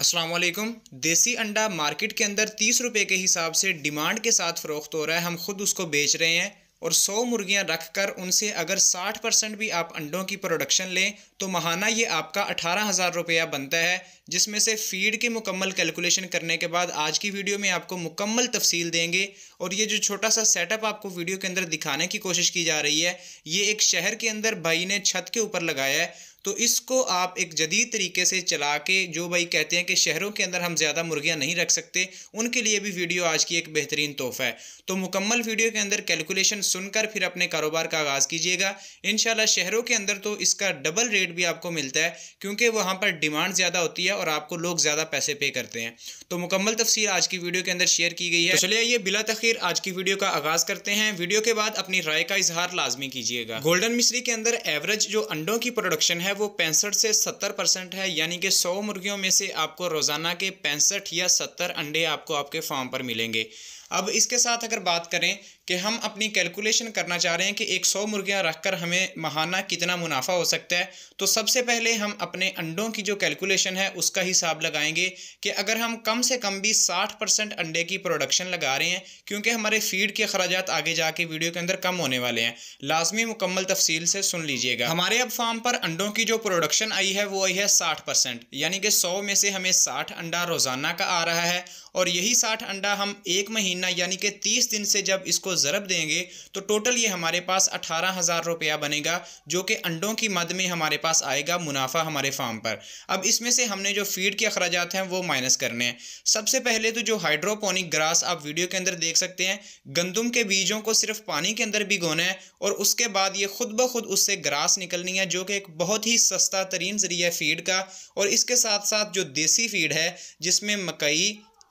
असलम देसी अंडा मार्केट के अंदर तीस रुपये के हिसाब से डिमांड के साथ फ़रोख्त हो रहा है हम खुद उसको बेच रहे हैं और सौ मुर्गियां रख कर उनसे अगर साठ परसेंट भी आप अंडों की प्रोडक्शन लें तो महाना ये आपका अठारह हज़ार रुपया बनता है जिसमें से फीड की मुकम्मल कैलकुलेशन करने के बाद आज की वीडियो में आपको मुकम्मल तफसील देंगे और ये जो छोटा सा सेटअप आपको वीडियो के अंदर दिखाने की कोशिश की जा रही है ये एक शहर के अंदर भाई ने छत के ऊपर लगाया है तो इसको आप एक जदीद तरीके से चला के जो भाई कहते हैं कि शहरों के अंदर हम ज़्यादा मुर्गियाँ नहीं रख सकते उनके लिए भी वीडियो आज की एक बेहतरीन तोहफ़ा है तो मुकम्मल वीडियो के अंदर कैलकुलेशन सुनकर फिर अपने कारोबार का आगाज़ कीजिएगा इन शहरों के अंदर तो इसका डबल रेट भी आपको मिलता है क्योंकि वहाँ पर डिमांड ज़्यादा होती है और आपको लोग ज़्यादा पैसे पे करते हैं तो मुकम्मल तफसर आज की वीडियो के अंदर शेयर की गई है तो चलिए ये बिला तखीर आज की वीडियो का आगाज़ करते हैं वीडियो के बाद अपनी राय का इजहार लाजमी कीजिएगा गोल्डन मिश्री के अंदर एवरेज जो अंडों की प्रोडक्शन है वो पैंसठ से सत्तर परसेंट है यानी कि सौ मुर्गियों में से आपको रोज़ाना के पैंसठ या सत्तर अंडे आपको आपके फार्म पर मिलेंगे अब इसके साथ अगर बात करें कि हम अपनी कैलकुलेशन करना चाह रहे हैं कि एक सौ मुर्गियाँ रख कर हमें महाना कितना मुनाफा हो सकता है तो सबसे पहले हम अपने अंडों की जो कैलकुलेशन है उसका हिसाब लगाएंगे कि अगर हम कम से कम भी साठ परसेंट अंडे की प्रोडक्शन लगा रहे हैं क्योंकि हमारे फीड के अखराज आगे जाके वीडियो के अंदर कम होने वाले हैं लाजमी मुकम्मल तफसील से सुन लीजिएगा हमारे अब फार्म पर अंडों की जो प्रोडक्शन आई है वो आई है साठ परसेंट यानी कि सौ में से हमें साठ अंडा रोज़ाना का आ रहा है और यही साठ अंडा हम एक महीना यानी कि तीस दिन से जब इसको ज़रब देंगे तो टोटल ये हमारे पास अठारह हज़ार रुपया बनेगा जो कि अंडों की मद में हमारे पास आएगा मुनाफा हमारे फार्म पर अब इसमें से हमने जो फीड के अखराज हैं वो माइनस करने हैं सबसे पहले तो जो हाइड्रोपोनिक ग्रास आप वीडियो के अंदर देख सकते हैं गंदम के बीजों को सिर्फ पानी के अंदर भिगोना है और उसके बाद ये खुद ब खुद उससे ग्रास निकलनी है जो कि एक बहुत ही सस्ता तरीन ज़रिया फीड का और इसके साथ साथ जो देसी फीड है जिसमें मकई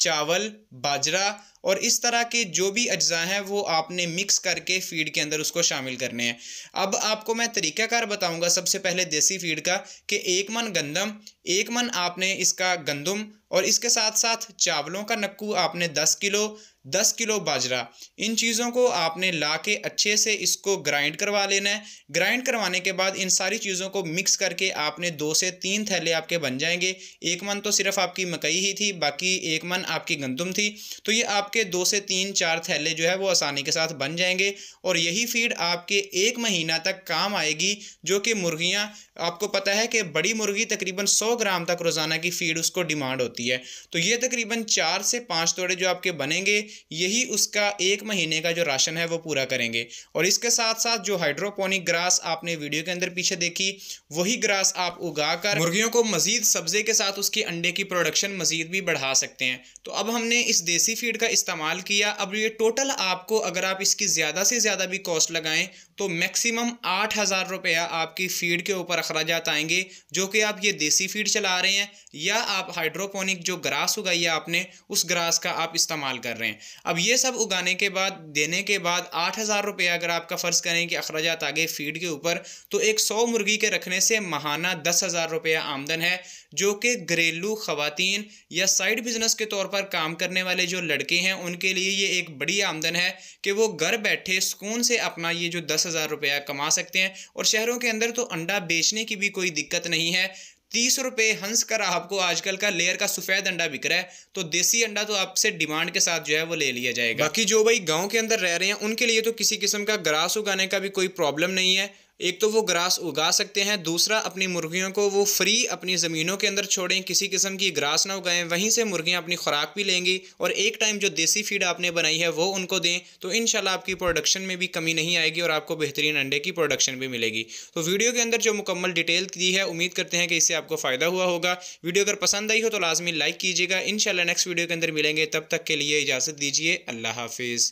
चावल बाजरा और इस तरह के जो भी अज्जा हैं वो आपने मिक्स करके फीड के अंदर उसको शामिल करने हैं अब आपको मैं तरीक़ाकार बताऊंगा सबसे पहले देसी फीड का कि एक मन गंदम एक मन आपने इसका गंदम और इसके साथ साथ चावलों का नक्कू आपने दस किलो दस किलो बाजरा इन चीज़ों को आपने ला के अच्छे से इसको ग्राइंड करवा लेना है ग्राइंड करवाने के बाद इन सारी चीज़ों को मिक्स करके आपने दो से तीन थैले आपके बन जाएंगे एक मन तो सिर्फ आपकी मकई ही थी बाकी एक मन आपकी गंदम थी तो ये आपके आपके दो से तीन चार थैले जो है वो आसानी के साथ बन जाएंगे और यही फीड आपके एक महीना तक काम आएगी जो कि मुर्गियाँ आपको पता है कि बड़ी मुर्गी तकरीबन सौ ग्राम तक रोज़ाना की फ़ीड उसको डिमांड होती है तो ये तकरीबन चार से पाँच तोड़े जो आपके बनेंगे यही उसका एक महीने का जो राशन है वो पूरा करेंगे और इसके साथ साथ जो हाइड्रोपोनिक ग्रास आपने वीडियो के अंदर पीछे देखी वही ग्रास आप उगा कर मुर्गियों को मज़ीद सब्ज़े के साथ उसके अंडे की प्रोडक्शन मज़ीद भी बढ़ा सकते हैं तो अब हमने इस देसी फीड का इस्तेमाल किया अब ये टोटल आपको अगर आप इसकी ज़्यादा से ज़्यादा भी कॉस्ट लगाएं तो मैक्सिमम आठ हज़ार रुपया आपकी फ़ीड के ऊपर अखराज आएंगे जो कि आप ये देसी फीड चला रहे हैं या आप हाइड्रोपोनिक जो ग्रास उगाई है आपने उस ग्रास का आप इस्तेमाल कर रहे हैं अब ये सब उगाने के बाद देने के बाद आठ हज़ार रुपया अगर आपका फ़र्ज़ करें कि अखराज आ गए फीड के ऊपर तो एक सौ मुर्गी के रखने से महाना दस हज़ार रुपया आमदन है जो कि घरेलू ख़वान या साइड बिज़नेस के तौर पर काम करने वाले जो लड़के हैं उनके लिए ये एक बड़ी आमदन है कि वो घर बैठे सुकून से अपना ये जो दस हज़ार रुपया कमा सकते हैं और शहरों के अंदर तो अंडा बेचने की भी कोई दिक्कत नहीं है तीस रुपये हंस कर आपको आजकल का लेयर का सफ़ेद अंडा बिक रहा है तो देसी अंडा तो आपसे डिमांड के साथ जो है वो ले लिया जाएगा बाकी जो भाई गांव के अंदर रह रहे हैं उनके लिए तो किसी किस्म का ग्रास उगाने का भी कोई प्रॉब्लम नहीं है एक तो वो ग्रास उगा सकते हैं दूसरा अपनी मुर्गियों को वो फ्री अपनी ज़मीनों के अंदर छोड़ें किसी किस्म की ग्रास ना उगाएं वहीं से मुर्गियाँ अपनी खुराक भी लेंगी और एक टाइम जो देसी फीड आपने बनाई है वो उनको दें तो इन आपकी प्रोडक्शन में भी कमी नहीं आएगी और आपको बेहतरीन अंडे की प्रोडक्शन भी मिलेगी तो वीडियो के अंदर जो मुकम्मल डिटेल दी है उम्मीद करते हैं कि इससे आपको फ़ायदा हुआ होगा वीडियो अगर पसंद आई हो तो लाजमी लाइक कीजिएगा इन नेक्स्ट वीडियो के अंदर मिलेंगे तब तक के लिए इजाज़त दीजिए अल्लाह हाफिज़